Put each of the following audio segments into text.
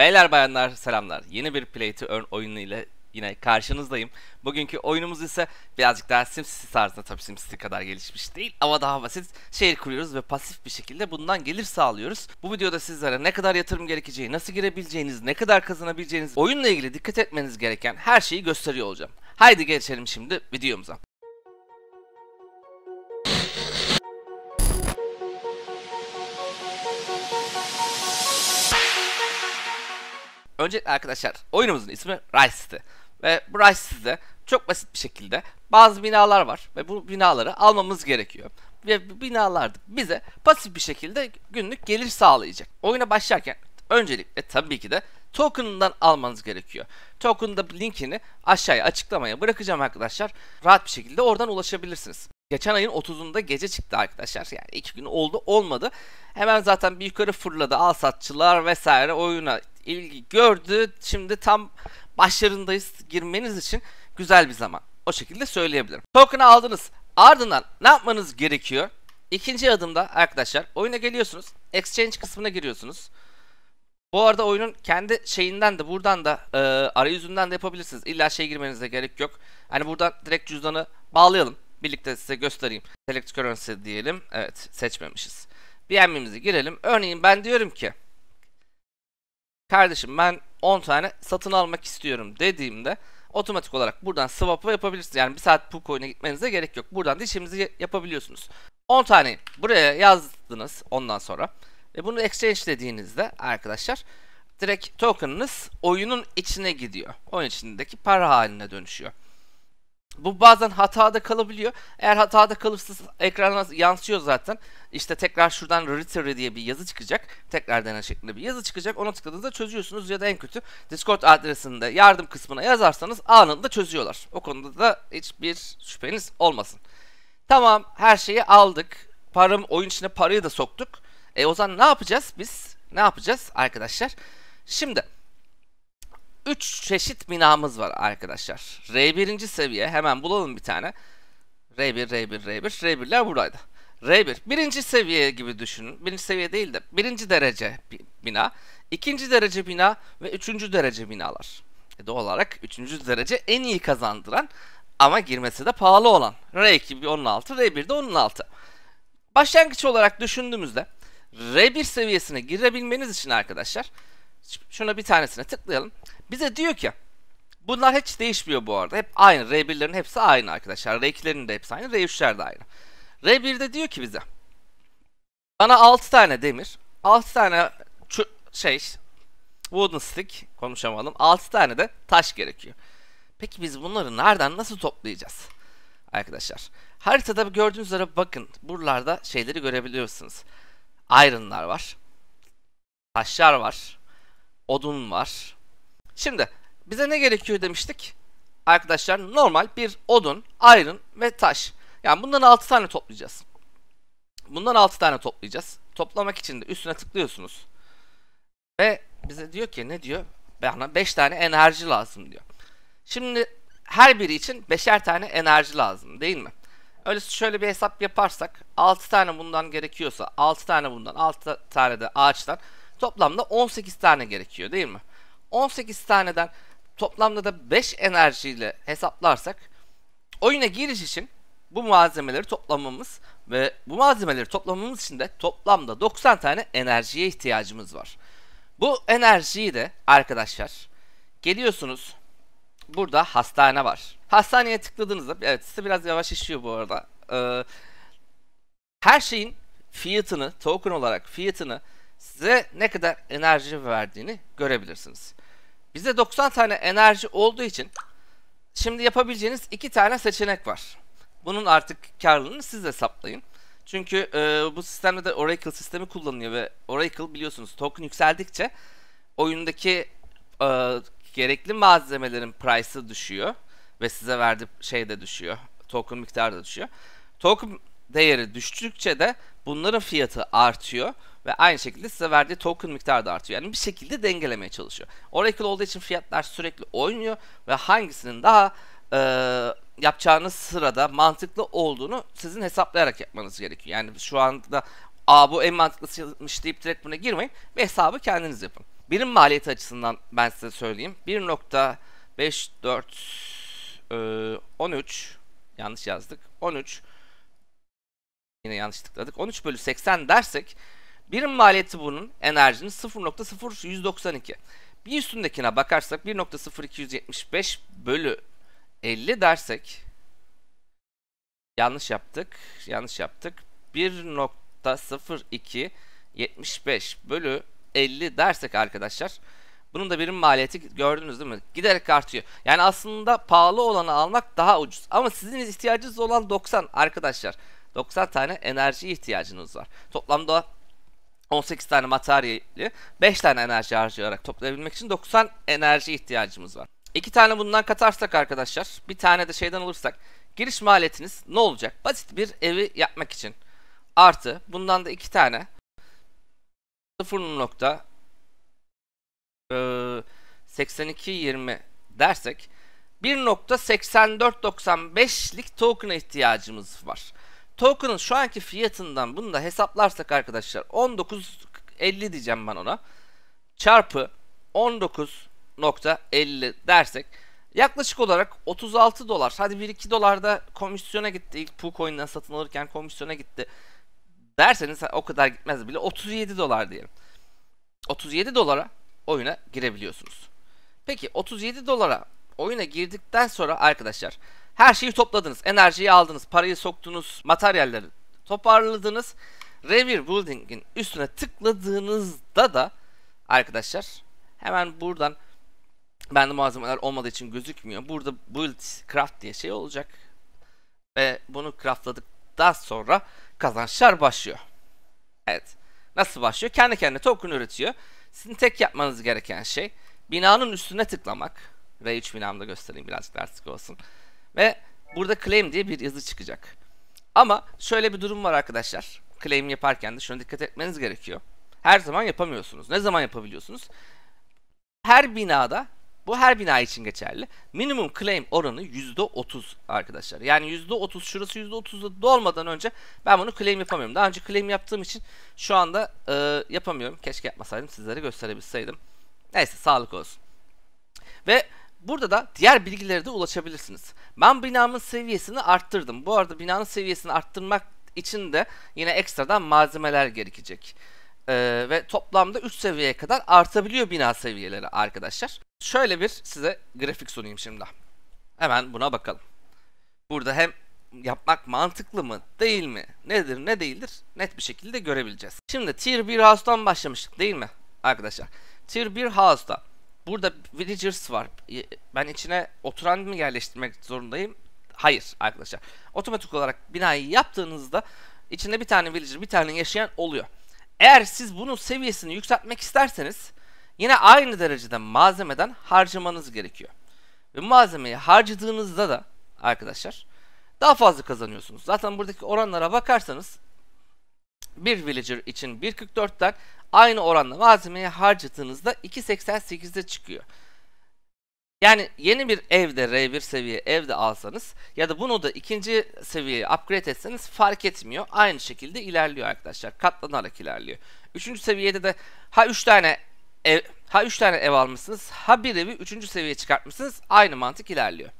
Beyler bayanlar selamlar. Yeni bir Play to Earn oyunu ile yine karşınızdayım. Bugünkü oyunumuz ise birazcık daha SimCity tarzında tabi SimCity kadar gelişmiş değil ama daha basit. Şehir kuruyoruz ve pasif bir şekilde bundan gelir sağlıyoruz. Bu videoda sizlere ne kadar yatırım gerekeceği, nasıl girebileceğiniz, ne kadar kazanabileceğiniz, oyunla ilgili dikkat etmeniz gereken her şeyi gösteriyor olacağım. Haydi geçelim şimdi videomuza. Öncelikle arkadaşlar oyunumuzun ismi Rice City. Ve bu Rice City'de çok basit bir şekilde bazı binalar var ve bu binaları almamız gerekiyor. Ve bu binalar bize pasif bir şekilde günlük gelir sağlayacak. Oyuna başlarken öncelikle tabii ki de token'dan almanız gerekiyor. Token'da linkini aşağıya açıklamaya bırakacağım arkadaşlar. Rahat bir şekilde oradan ulaşabilirsiniz. Geçen ayın 30'unda gece çıktı arkadaşlar. Yani iki gün oldu olmadı. Hemen zaten bir yukarı fırladı. Al satçılar vesaire oyuna ilgi gördü. Şimdi tam başlarındayız girmeniz için güzel bir zaman. O şekilde söyleyebilirim. Token'ı aldınız. Ardından ne yapmanız gerekiyor? İkinci adımda arkadaşlar oyuna geliyorsunuz. Exchange kısmına giriyorsunuz. Bu arada oyunun kendi şeyinden de buradan da e, arayüzünden de yapabilirsiniz. İlla şey girmenize gerek yok. Hani buradan direkt cüzdanı bağlayalım. Birlikte size göstereyim. Select Currency diyelim. Evet seçmemişiz. BNB'mizi girelim. Örneğin ben diyorum ki kardeşim ben 10 tane satın almak istiyorum dediğimde otomatik olarak buradan swap'ı yapabilirsiniz. Yani bir saat bu coin'e gitmenize gerek yok. Buradan da işimizi yapabiliyorsunuz. 10 tane buraya yazdınız ondan sonra. Ve bunu exchange dediğinizde arkadaşlar direkt token'ınız oyunun içine gidiyor. Oyun içindeki para haline dönüşüyor. Bu bazen hatada kalabiliyor. Eğer hatada kalırsa ekrana yansıyor zaten. İşte tekrar şuradan Retirry diye bir yazı çıkacak. Tekrar dene şeklinde bir yazı çıkacak. Ona tıkladığınızda çözüyorsunuz ya da en kötü Discord adresinde yardım kısmına yazarsanız anında çözüyorlar. O konuda da hiçbir şüpheniz olmasın. Tamam her şeyi aldık. Param oyun içine parayı da soktuk. E o zaman ne yapacağız biz? Ne yapacağız arkadaşlar? Şimdi 3 çeşit minamız var arkadaşlar. R1. seviye hemen bulalım bir tane. R1, R1, R1. R1'ler buradaydı. R1. Birinci seviye gibi düşünün. Birinci seviye değil de birinci derece bina, ikinci derece bina ve üçüncü derece binalar. E doğal olarak üçüncü derece en iyi kazandıran ama girmesi de pahalı olan. R2 bir onun altı, R1 de onun altı. Başlangıç olarak düşündüğümüzde R1 seviyesine girebilmeniz için arkadaşlar Şuna bir tanesine tıklayalım. Bize diyor ki bunlar hiç değişmiyor bu arada. Hep aynı. R1'lerin hepsi aynı arkadaşlar. R2'lerin de hepsi aynı. R3'ler de aynı. R1'de diyor ki bize bana 6 tane demir, 6 tane şey wooden stick konuşamadım. 6 tane de taş gerekiyor. Peki biz bunları nereden nasıl toplayacağız? Arkadaşlar haritada gördüğünüz üzere bakın buralarda şeyleri görebiliyorsunuz. Iron'lar var. Taşlar var odun var. Şimdi bize ne gerekiyor demiştik? Arkadaşlar normal bir odun, iron ve taş. Yani bundan 6 tane toplayacağız. Bundan 6 tane toplayacağız. Toplamak için de üstüne tıklıyorsunuz. Ve bize diyor ki ne diyor? Bana 5 tane enerji lazım diyor. Şimdi her biri için 5'er tane enerji lazım değil mi? Öyle şöyle bir hesap yaparsak 6 tane bundan gerekiyorsa 6 tane bundan 6 tane de ağaçtan Toplamda 18 tane gerekiyor değil mi? 18 taneden toplamda da 5 enerjiyle hesaplarsak oyuna giriş için bu malzemeleri toplamamız ve bu malzemeleri toplamamız için de toplamda 90 tane enerjiye ihtiyacımız var. Bu enerjiyi de arkadaşlar geliyorsunuz burada hastane var. Hastaneye tıkladığınızda evet size biraz yavaş işliyor bu arada. Ee, her şeyin fiyatını token olarak fiyatını size ne kadar enerji verdiğini görebilirsiniz. Bize 90 tane enerji olduğu için şimdi yapabileceğiniz iki tane seçenek var. Bunun artık karlılığını siz hesaplayın. Çünkü e, bu sistemde de Oracle sistemi kullanılıyor ve Oracle biliyorsunuz token yükseldikçe oyundaki e, gerekli malzemelerin price'ı düşüyor ve size verdiği şey de düşüyor. Token miktarı da düşüyor. Token değeri düştükçe de bunların fiyatı artıyor. Ve aynı şekilde size verdiği token miktarı da artıyor. Yani bir şekilde dengelemeye çalışıyor. Oracle olduğu için fiyatlar sürekli oynuyor ve hangisinin daha e, yapacağınız sırada mantıklı olduğunu sizin hesaplayarak yapmanız gerekiyor. Yani şu anda Aa bu en mantıklısıymış deyip direkt buna girmeyin ve hesabı kendiniz yapın. Birim maliyeti açısından ben size söyleyeyim. 1.54 e, 13 yanlış yazdık. 13 yine yanlış tıkladık. 13 bölü 80 dersek Birim maliyeti bunun enerjinin 0.0192. Bir üstündekine bakarsak 1.0275 bölü 50 dersek yanlış yaptık. Yanlış yaptık. 1.0275 bölü 50 dersek arkadaşlar bunun da birim maliyeti gördünüz değil mi? Giderek artıyor. Yani aslında pahalı olanı almak daha ucuz. Ama sizin ihtiyacınız olan 90 arkadaşlar. 90 tane enerji ihtiyacınız var. Toplamda 18 tane materyali 5 tane enerji harcayarak toplayabilmek için 90 enerji ihtiyacımız var. 2 tane bundan katarsak arkadaşlar bir tane de şeyden alırsak giriş maliyetiniz ne olacak? Basit bir evi yapmak için artı bundan da 2 tane 0 nokta e, 82 20 dersek 1.8495'lik token'a ihtiyacımız var. Token'ın şu anki fiyatından bunu da hesaplarsak arkadaşlar 19.50 diyeceğim ben ona. Çarpı 19.50 dersek yaklaşık olarak 36 dolar. Hadi 1-2 dolar da komisyona gitti. İlk Poo Coin'den satın alırken komisyona gitti. Derseniz o kadar gitmez bile 37 dolar diyelim. 37 dolara oyuna girebiliyorsunuz. Peki 37 dolara oyuna girdikten sonra arkadaşlar her şeyi topladınız. Enerjiyi aldınız. Parayı soktunuz. Materyalleri toparladınız. Revir Building'in üstüne tıkladığınızda da arkadaşlar hemen buradan bende malzemeler olmadığı için gözükmüyor. Burada build craft diye şey olacak. Ve bunu craftladıktan sonra kazançlar başlıyor. Evet. Nasıl başlıyor? Kendi kendine token üretiyor. Sizin tek yapmanız gereken şey binanın üstüne tıklamak. R3 binamda göstereyim birazcık artık olsun. Ve burada claim diye bir yazı çıkacak. Ama şöyle bir durum var arkadaşlar. Claim yaparken de şuna dikkat etmeniz gerekiyor. Her zaman yapamıyorsunuz. Ne zaman yapabiliyorsunuz? Her binada bu her bina için geçerli. Minimum claim oranı %30 arkadaşlar. Yani %30 şurası %30'da dolmadan önce ben bunu claim yapamıyorum. Daha önce claim yaptığım için şu anda e, yapamıyorum. Keşke yapmasaydım sizlere gösterebilseydim. Neyse sağlık olsun. Ve Burada da diğer bilgilere de ulaşabilirsiniz. Ben binamın seviyesini arttırdım. Bu arada binanın seviyesini arttırmak için de yine ekstradan malzemeler gerekecek. Ee, ve toplamda 3 seviyeye kadar artabiliyor bina seviyeleri arkadaşlar. Şöyle bir size grafik sunayım şimdi. Hemen buna bakalım. Burada hem yapmak mantıklı mı değil mi nedir ne değildir net bir şekilde görebileceğiz. Şimdi tier 1 house'dan başlamıştık değil mi arkadaşlar? Tier 1 house'da Burada villagers var. Ben içine oturan mı yerleştirmek zorundayım? Hayır arkadaşlar. Otomatik olarak binayı yaptığınızda içinde bir tane villager bir tane yaşayan oluyor. Eğer siz bunun seviyesini yükseltmek isterseniz yine aynı derecede malzemeden harcamanız gerekiyor. Ve malzemeyi harcadığınızda da arkadaşlar daha fazla kazanıyorsunuz. Zaten buradaki oranlara bakarsanız bir villager için 1.44'ten aynı oranda malzemeyi harcadığınızda 2.88'de çıkıyor. Yani yeni bir evde R1 seviye evde alsanız ya da bunu da ikinci seviyeye upgrade etseniz fark etmiyor. Aynı şekilde ilerliyor arkadaşlar. Katlanarak ilerliyor. Üçüncü seviyede de ha 3 tane ev, ha 3 tane ev almışsınız ha bir evi üçüncü seviyeye çıkartmışsınız. Aynı mantık ilerliyor.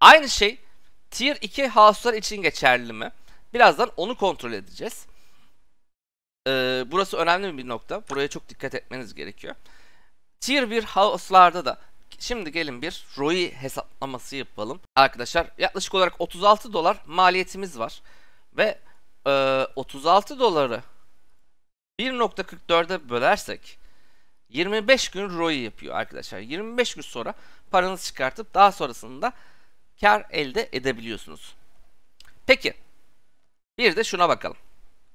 Aynı şey Tier 2 house'lar için geçerli mi? Birazdan onu kontrol edeceğiz e, burası önemli bir nokta. Buraya çok dikkat etmeniz gerekiyor. Tier 1 house'larda da Şimdi gelin bir ROI hesaplaması yapalım. Arkadaşlar yaklaşık olarak 36 dolar maliyetimiz var. Ve e, 36 doları 1.44'e bölersek 25 gün ROI yapıyor arkadaşlar. 25 gün sonra paranızı çıkartıp daha sonrasında kar elde edebiliyorsunuz. Peki bir de şuna bakalım.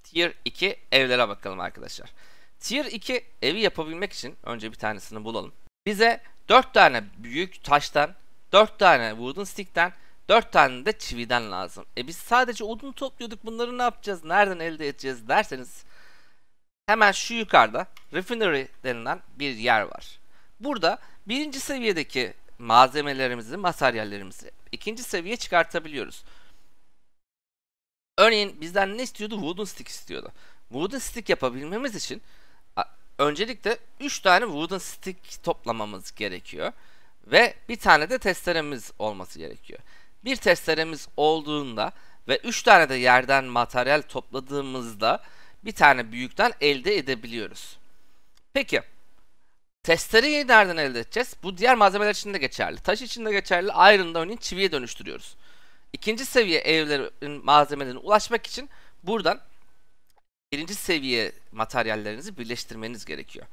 Tier 2 evlere bakalım arkadaşlar. Tier 2 evi yapabilmek için önce bir tanesini bulalım. Bize 4 tane büyük taştan, 4 tane wooden stick'ten, 4 tane de çividen lazım. E biz sadece odun topluyorduk bunları ne yapacağız, nereden elde edeceğiz derseniz hemen şu yukarıda refinery denilen bir yer var. Burada birinci seviyedeki malzemelerimizi, materyallerimizi ikinci seviye çıkartabiliyoruz. Örneğin bizden ne istiyordu? Wooden stick istiyordu. Wooden stick yapabilmemiz için öncelikle 3 tane wooden stick toplamamız gerekiyor. Ve bir tane de testeremiz olması gerekiyor. Bir testeremiz olduğunda ve 3 tane de yerden materyal topladığımızda bir tane büyükten elde edebiliyoruz. Peki testereyi nereden elde edeceğiz? Bu diğer malzemeler için de geçerli. Taş için de geçerli. Iron'da örneğin çiviye dönüştürüyoruz ikinci seviye evlerin malzemelerine ulaşmak için buradan birinci seviye materyallerinizi birleştirmeniz gerekiyor.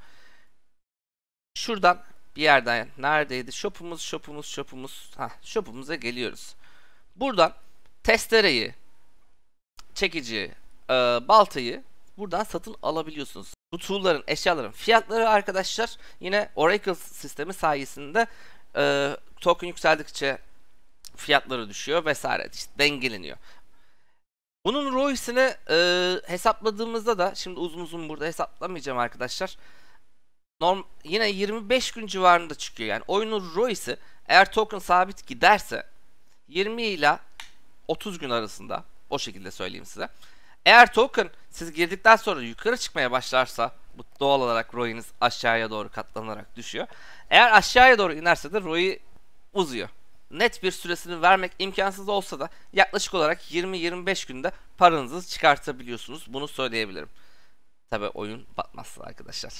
Şuradan bir yerden neredeydi? Shop'umuz, shop'umuz, shop'umuz. Ha, shop'umuza geliyoruz. Buradan testereyi, çekici, e, baltayı buradan satın alabiliyorsunuz. Bu tool'ların, eşyaların fiyatları arkadaşlar yine Oracle sistemi sayesinde e, token yükseldikçe fiyatları düşüyor vesaire işte dengeleniyor. Bunun ROI'sini e, hesapladığımızda da şimdi uzun uzun burada hesaplamayacağım arkadaşlar. Norm, yine 25 gün civarında çıkıyor. Yani oyunun ROI'si eğer token sabit giderse 20 ile 30 gün arasında o şekilde söyleyeyim size. Eğer token siz girdikten sonra yukarı çıkmaya başlarsa bu doğal olarak ROI'niz aşağıya doğru katlanarak düşüyor. Eğer aşağıya doğru inerse de ROI uzuyor net bir süresini vermek imkansız olsa da yaklaşık olarak 20-25 günde paranızı çıkartabiliyorsunuz. Bunu söyleyebilirim. Tabi oyun batmazsa arkadaşlar.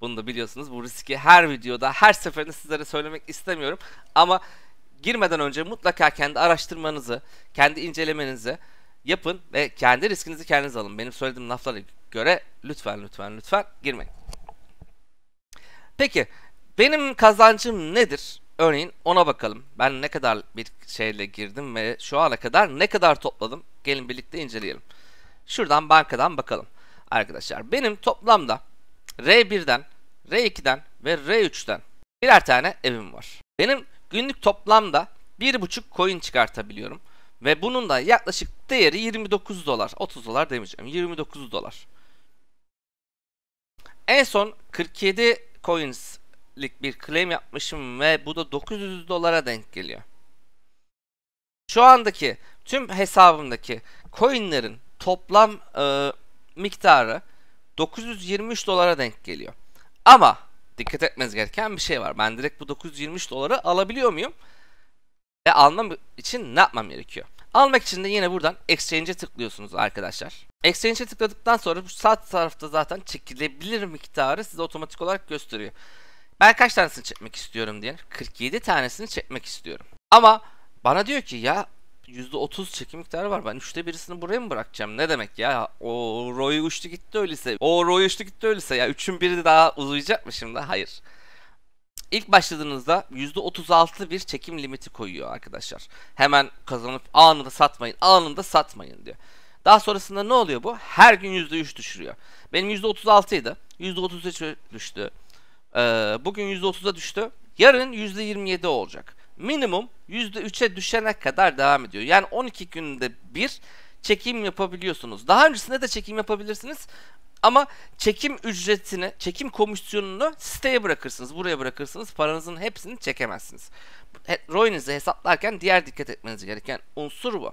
Bunu da biliyorsunuz. Bu riski her videoda, her seferinde sizlere söylemek istemiyorum. Ama girmeden önce mutlaka kendi araştırmanızı, kendi incelemenizi yapın ve kendi riskinizi kendiniz alın. Benim söylediğim laflara göre lütfen lütfen lütfen girmeyin. Peki benim kazancım nedir? Örneğin ona bakalım. Ben ne kadar bir şeyle girdim ve şu ana kadar ne kadar topladım? Gelin birlikte inceleyelim. Şuradan bankadan bakalım. Arkadaşlar benim toplamda R1'den, R2'den ve r 3den birer tane evim var. Benim günlük toplamda 1.5 coin çıkartabiliyorum. Ve bunun da yaklaşık değeri 29 dolar. 30 dolar demeyeceğim. 29 dolar. En son 47 coins lik bir claim yapmışım ve bu da 900 dolara denk geliyor. Şu andaki tüm hesabımdaki coinlerin toplam e, miktarı 923 dolara denk geliyor. Ama dikkat etmeniz gereken bir şey var. Ben direkt bu 923 doları alabiliyor muyum? Ve almam için ne yapmam gerekiyor? Almak için de yine buradan Exchange'e tıklıyorsunuz arkadaşlar. Exchange'e tıkladıktan sonra bu sağ tarafta zaten çekilebilir miktarı size otomatik olarak gösteriyor. Ben kaç tanesini çekmek istiyorum diyelim. 47 tanesini çekmek istiyorum. Ama bana diyor ki ya %30 çekim miktarı var. Ben üçte birisini buraya mı bırakacağım? Ne demek ya? O Roy uçtu gitti öyleyse. O Roy uçtu gitti öyleyse. Ya üçün biri daha uzayacak mı şimdi? Hayır. İlk başladığınızda %36 bir çekim limiti koyuyor arkadaşlar. Hemen kazanıp anında satmayın, anında satmayın diyor. Daha sonrasında ne oluyor bu? Her gün %3 düşürüyor. Benim %36 idi. %33'e düştü. Ee, bugün %30'a düştü. Yarın %27 olacak. Minimum %3'e düşene kadar devam ediyor. Yani 12 günde bir çekim yapabiliyorsunuz. Daha öncesinde de çekim yapabilirsiniz. Ama çekim ücretini, çekim komisyonunu siteye bırakırsınız, buraya bırakırsınız. Paranızın hepsini çekemezsiniz. ROI'nizi hesaplarken diğer dikkat etmeniz gereken unsur bu.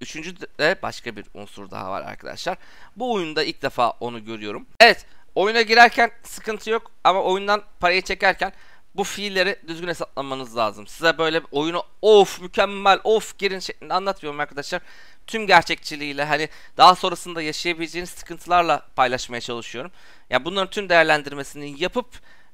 Üçüncü de başka bir unsur daha var arkadaşlar. Bu oyunda ilk defa onu görüyorum. Evet, Oyuna girerken sıkıntı yok ama oyundan parayı çekerken bu fiilleri düzgün hesaplamanız lazım. Size böyle oyunu of mükemmel of girin şeklinde anlatmıyorum arkadaşlar. Tüm gerçekçiliğiyle hani daha sonrasında yaşayabileceğiniz sıkıntılarla paylaşmaya çalışıyorum. Yani bunların tüm değerlendirmesini yapıp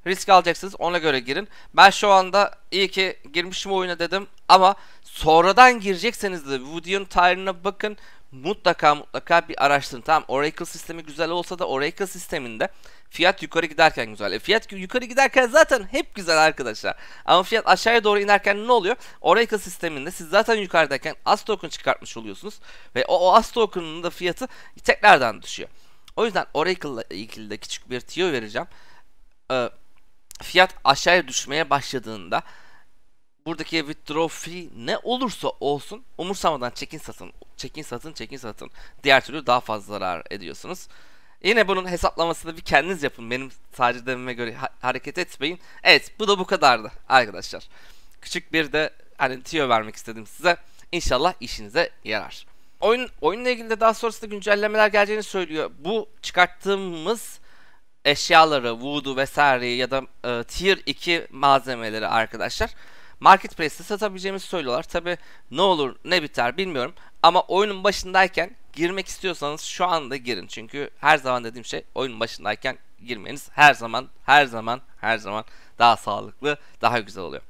risk alacaksınız ona göre girin. Ben şu anda iyi ki girmişim oyuna dedim ama sonradan girecekseniz de Woodion'un tarihine bakın mutlaka mutlaka bir araştırın. Tamam Oracle sistemi güzel olsa da Oracle sisteminde fiyat yukarı giderken güzel. E, fiyat yukarı giderken zaten hep güzel arkadaşlar. Ama fiyat aşağıya doğru inerken ne oluyor? Oracle sisteminde siz zaten yukarıdayken az token çıkartmış oluyorsunuz. Ve o, o az token'ın da fiyatı tekrardan düşüyor. O yüzden Oracle'la ilgili de küçük bir tüyo vereceğim. E, fiyat aşağıya düşmeye başladığında buradaki withdraw fee ne olursa olsun umursamadan çekin satın. Çekin satın, çekin satın. Diğer türlü daha fazla zarar ediyorsunuz. Yine bunun hesaplamasını bir kendiniz yapın. Benim sadece demime göre ha- hareket etmeyin. Evet bu da bu kadardı arkadaşlar. Küçük bir de hani tüyo vermek istedim size. İnşallah işinize yarar. Oyun, oyunla ilgili de daha sonrasında güncellemeler geleceğini söylüyor. Bu çıkarttığımız eşyaları, voodoo vesaire ya da e, tier 2 malzemeleri arkadaşlar Marketplace'te satabileceğimizi söylüyorlar. Tabi ne olur ne biter bilmiyorum. Ama oyunun başındayken girmek istiyorsanız şu anda girin. Çünkü her zaman dediğim şey oyunun başındayken girmeniz her zaman her zaman her zaman daha sağlıklı daha güzel oluyor.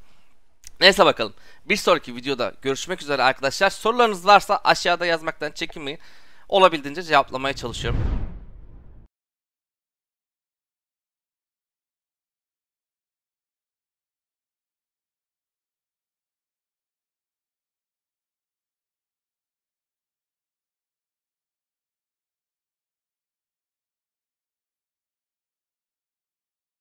Neyse bakalım. Bir sonraki videoda görüşmek üzere arkadaşlar. Sorularınız varsa aşağıda yazmaktan çekinmeyin. Olabildiğince cevaplamaya çalışıyorum.